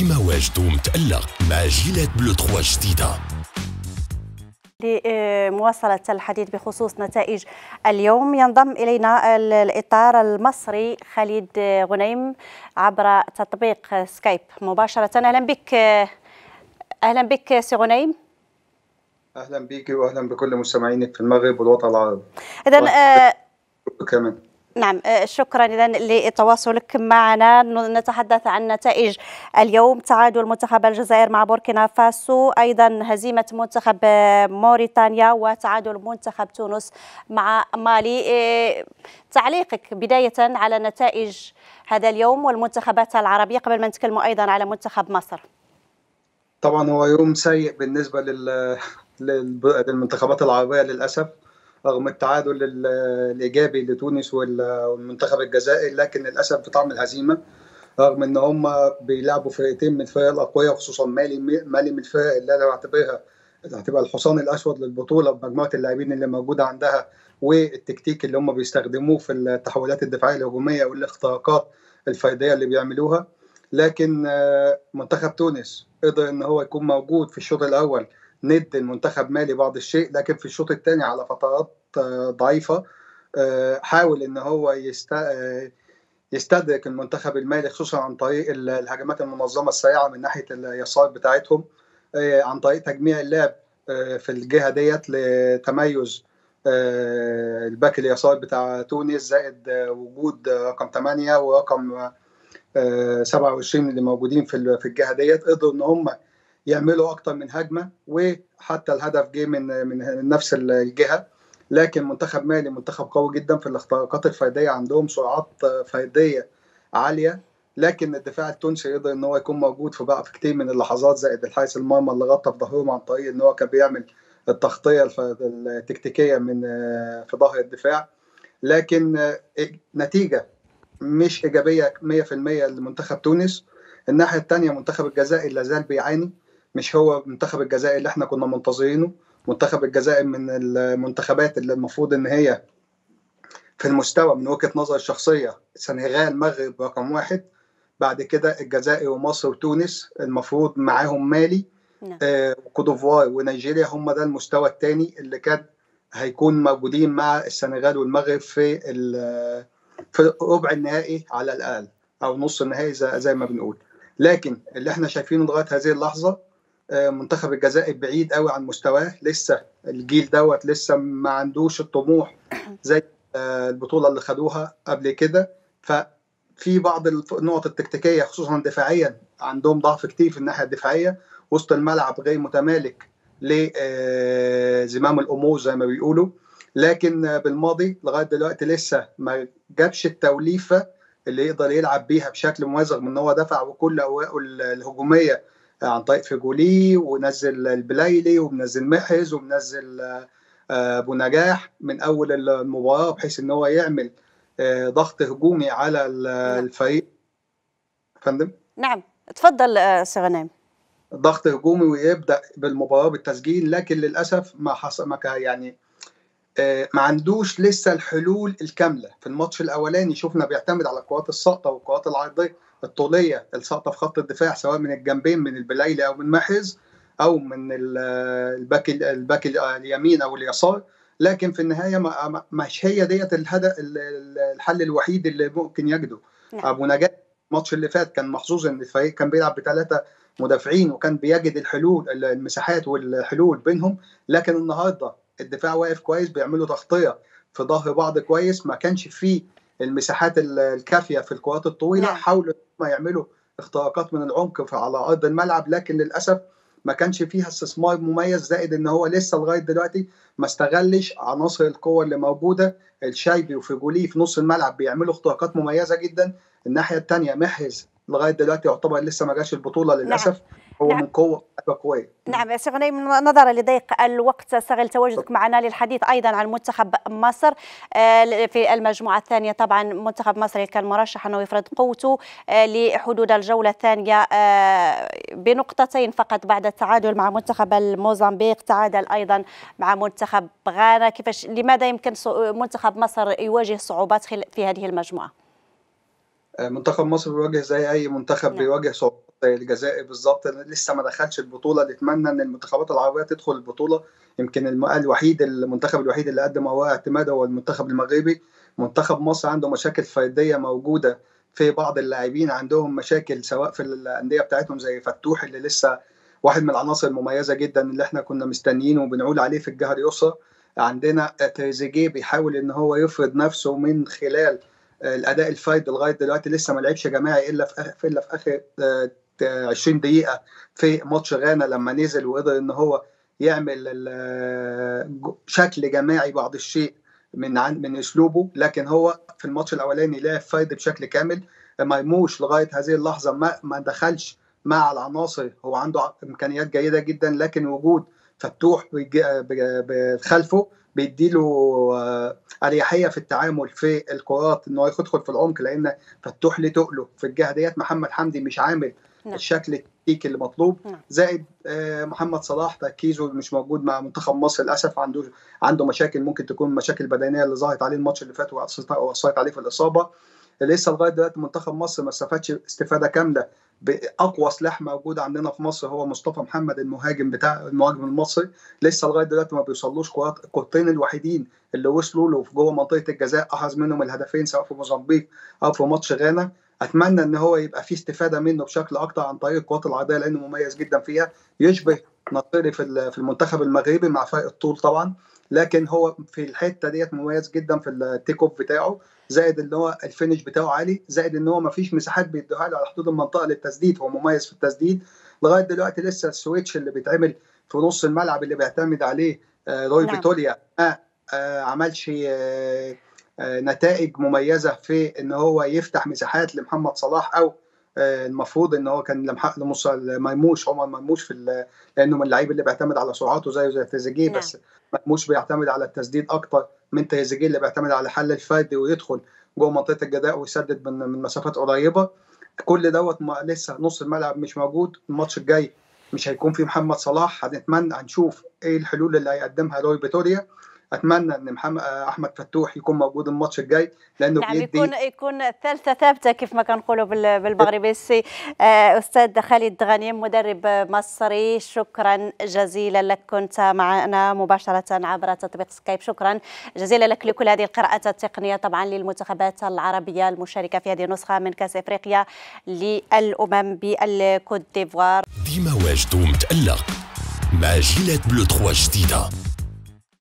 ديما واجد ومتألق مع جيلات بلو 3 جديدة لمواصلة آه، الحديث بخصوص نتائج اليوم ينضم إلينا الإطار المصري خالد آه، غنيم عبر تطبيق سكايب مباشرة أهلا بك آه، أهلا بك سي غنيم أهلا بك وأهلا بكل مستمعينك في المغرب والوطن العربي إذا كمان نعم أه، شكرا اذا لتواصلك معنا نتحدث عن نتائج اليوم تعادل منتخب الجزائر مع بوركينا فاسو ايضا هزيمه منتخب أه، موريتانيا وتعادل منتخب تونس مع مالي أه، تعليقك بدايه على نتائج هذا اليوم والمنتخبات العربيه قبل ما نتكلم ايضا على منتخب مصر طبعا هو يوم سيء بالنسبه لل... للمنتخبات العربيه للاسف رغم التعادل الايجابي لتونس والمنتخب الجزائري لكن للاسف في طعم الهزيمه رغم ان هم بيلعبوا فرقتين من الفرق الاقوياء خصوصا مالي مالي من الفرق اللي انا بعتبرها هتبقى الحصان الاسود للبطوله بمجموعه اللاعبين اللي موجوده عندها والتكتيك اللي هم بيستخدموه في التحولات الدفاعيه الهجوميه والاختراقات الفرديه اللي بيعملوها لكن آه، منتخب تونس قدر ان هو يكون موجود في الشوط الاول ند المنتخب مالي بعض الشيء لكن في الشوط الثاني على فترات ضعيفه آه، حاول ان هو آه، يستدرك المنتخب المالي خصوصا عن طريق الهجمات المنظمه السريعه من ناحيه اليسار بتاعتهم آه، عن طريق تجميع اللعب في الجهه ديت لتميز الباك اليسار بتاع تونس زائد وجود رقم 8 ورقم 27 اللي موجودين في في الجهه ديت قدروا ان هم يعملوا اكتر من هجمه وحتى الهدف جه من من نفس الجهه لكن منتخب مالي منتخب قوي جدا في الاختراقات الفرديه عندهم سرعات فرديه عاليه لكن الدفاع التونسي يقدر ان هو يكون موجود في بقى في كتير من اللحظات زائد الحارس المرمى اللي غطى في ظهرهم عن طريق ان هو كان بيعمل التغطيه التكتيكيه من في ظهر الدفاع لكن نتيجه مش ايجابيه 100% لمنتخب تونس الناحيه الثانيه منتخب الجزائر لا زال بيعاني مش هو منتخب الجزائر اللي احنا كنا منتظرينه منتخب الجزائر من المنتخبات اللي المفروض ان هي في المستوى من وجهه نظر الشخصيه سنغال مغرب رقم واحد بعد كده الجزائر ومصر وتونس المفروض معاهم مالي نعم. آه، وكودوفوار ونيجيريا هم ده المستوى الثاني اللي كان هيكون موجودين مع السنغال والمغرب في في ربع النهائي على الاقل او نص النهائي زي ما بنقول لكن اللي احنا شايفينه لغايه هذه اللحظه آه، منتخب الجزائر بعيد قوي عن مستواه لسه الجيل دوت لسه ما عندوش الطموح زي آه، البطوله اللي خدوها قبل كده ففي بعض النقط التكتيكيه خصوصا دفاعيا عندهم ضعف كتير في الناحيه الدفاعيه وسط الملعب غير متمالك لزمام آه، الامور زي ما بيقولوا لكن بالماضي لغايه دلوقتي لسه ما جابش التوليفه اللي يقدر يلعب بيها بشكل ممزق من ان هو دفع وكل اوائه الهجوميه عن طريق فيجولي ونزل البلايلي ومنزل محز ومنزل آه، ابو نجاح من اول المباراه بحيث ان هو يعمل آه، ضغط هجومي على نعم. الفريق فندم نعم اتفضل آه، سي غنام ضغط هجومي ويبدا بالمباراه بالتسجيل لكن للاسف ما حصل ما يعني ما عندوش لسه الحلول الكامله في الماتش الاولاني شفنا بيعتمد على الكرات الساقطه والكرات العرضيه الطوليه الساقطه في خط الدفاع سواء من الجنبين من البلايلي او من محرز او من الباك الباك اليمين او اليسار لكن في النهايه مش هي ديت الهدف الحل الوحيد اللي ممكن يجده نعم. ابو نجاح الماتش اللي فات كان محظوظ ان الفريق كان بيلعب بثلاثه مدافعين وكان بيجد الحلول المساحات والحلول بينهم لكن النهارده الدفاع واقف كويس بيعملوا تغطيه في ظهر بعض كويس ما كانش فيه المساحات الكافيه في الكرات الطويله نعم. حاولوا ما يعملوا اختراقات من العمق على ارض الملعب لكن للاسف ما كانش فيها استثمار مميز زائد ان هو لسه لغايه دلوقتي ما استغلش عناصر القوه اللي موجوده الشايبي وفيجوليه في نص الملعب بيعملوا اختراقات مميزه جدا الناحيه الثانيه محرز لغايه دلوقتي يعتبر لسه ما جاش البطوله نعم. للاسف نعم. هو نعم. من قوة قوية نعم سي غنيم نظرا لضيق الوقت استغل تواجدك معنا للحديث أيضا عن منتخب مصر آه، في المجموعة الثانية طبعا منتخب مصر كان مرشح أنه يفرض قوته آه، لحدود الجولة الثانية آه، بنقطتين فقط بعد التعادل مع منتخب الموزمبيق تعادل أيضا مع منتخب غانا كيفاش لماذا يمكن منتخب مصر يواجه صعوبات في هذه المجموعة؟ منتخب مصر بيواجه زي أي منتخب نعم. بيواجه صعوبات زي الجزائر بالظبط لسه ما دخلش البطوله نتمنى ان المنتخبات العربيه تدخل البطوله يمكن الوحيد المنتخب الوحيد اللي قدم هو اعتماد هو المنتخب المغربي منتخب مصر عنده مشاكل فرديه موجوده في بعض اللاعبين عندهم مشاكل سواء في الانديه بتاعتهم زي فتوح اللي لسه واحد من العناصر المميزه جدا اللي احنا كنا مستنيينه وبنقول عليه في الجهه اليسرى عندنا تريزيجيه بيحاول ان هو يفرض نفسه من خلال آه، الاداء الفايد لغايه دلوقتي لسه ما لعبش جماعي الا في الا في اخر آه، 20 دقيقه في ماتش غانا لما نزل وقدر ان هو يعمل شكل جماعي بعض الشيء من عن من اسلوبه لكن هو في الماتش الاولاني لا فايد بشكل كامل ميموش لغايه هذه اللحظه ما ما دخلش مع العناصر هو عنده امكانيات جيده جدا لكن وجود فتوح بخلفه بيديله آه، اريحيه في التعامل في الكرات ان هو يدخل في العمق لان فتوح ليه تقله في الجهه ديت محمد حمدي مش عامل نعم. الشكل التكتيكي اللي مطلوب نعم. زائد آه، محمد صلاح تركيزه مش موجود مع منتخب مصر للاسف عنده عنده مشاكل ممكن تكون مشاكل بدنيه اللي ظهرت عليه الماتش اللي فات واثرت عليه في الاصابه لسه لغايه دلوقتي منتخب مصر ما استفادش استفاده كامله باقوى سلاح موجود عندنا في مصر هو مصطفى محمد المهاجم بتاع المهاجم المصري لسه لغايه دلوقتي ما بيوصلوش الكورتين الوحيدين اللي وصلوا له في جوه منطقه الجزاء احرز منهم الهدفين سواء في موزمبيق او في ماتش غانا اتمنى ان هو يبقى في استفاده منه بشكل اكتر عن طريق القوات العرضيه لانه مميز جدا فيها يشبه نصيري في في المنتخب المغربي مع فرق الطول طبعا لكن هو في الحته ديت مميز جدا في التيك اوف بتاعه زائد ان هو الفينش بتاعه عالي زائد ان هو ما فيش مساحات بيديها له على حدود المنطقه للتسديد هو مميز في التسديد لغايه دلوقتي لسه السويتش اللي بيتعمل في نص الملعب اللي بيعتمد عليه آه، روي نعم. فيتوريا ما آه، عملش آه، آه، نتائج مميزه في ان هو يفتح مساحات لمحمد صلاح او آه، المفروض ان هو كان لمحق مايموش عمر مايموش في لانه من اللعيب اللي بيعتمد على سرعاته زيه زي تريزيجيه نعم. بس مايموش بيعتمد على التسديد اكتر من تريزيجيه اللي بيعتمد على الحل الفردي ويدخل جوه منطقه الجزاء ويسدد من من مسافات قريبه كل دوت لسه نص الملعب مش موجود الماتش الجاي مش هيكون في محمد صلاح هنتمنى هنشوف ايه الحلول اللي هيقدمها روي فيتوريا اتمنى ان محمد احمد فتوح يكون موجود الماتش الجاي لانه نعم بيدي يكون يكون ثالثه ثابته كيف ما كنقولوا بالمغربي السي إيه. آه، استاذ خالد غنيم مدرب مصري شكرا جزيلا لك كنت معنا مباشره عبر تطبيق سكايب شكرا جزيلا لك لكل هذه القراءات التقنيه طبعا للمنتخبات العربيه المشاركه في هذه النسخه من كاس افريقيا للامم بالكوت ديفوار ديما واجد ومتالق مع جيلات بلو 3 جديده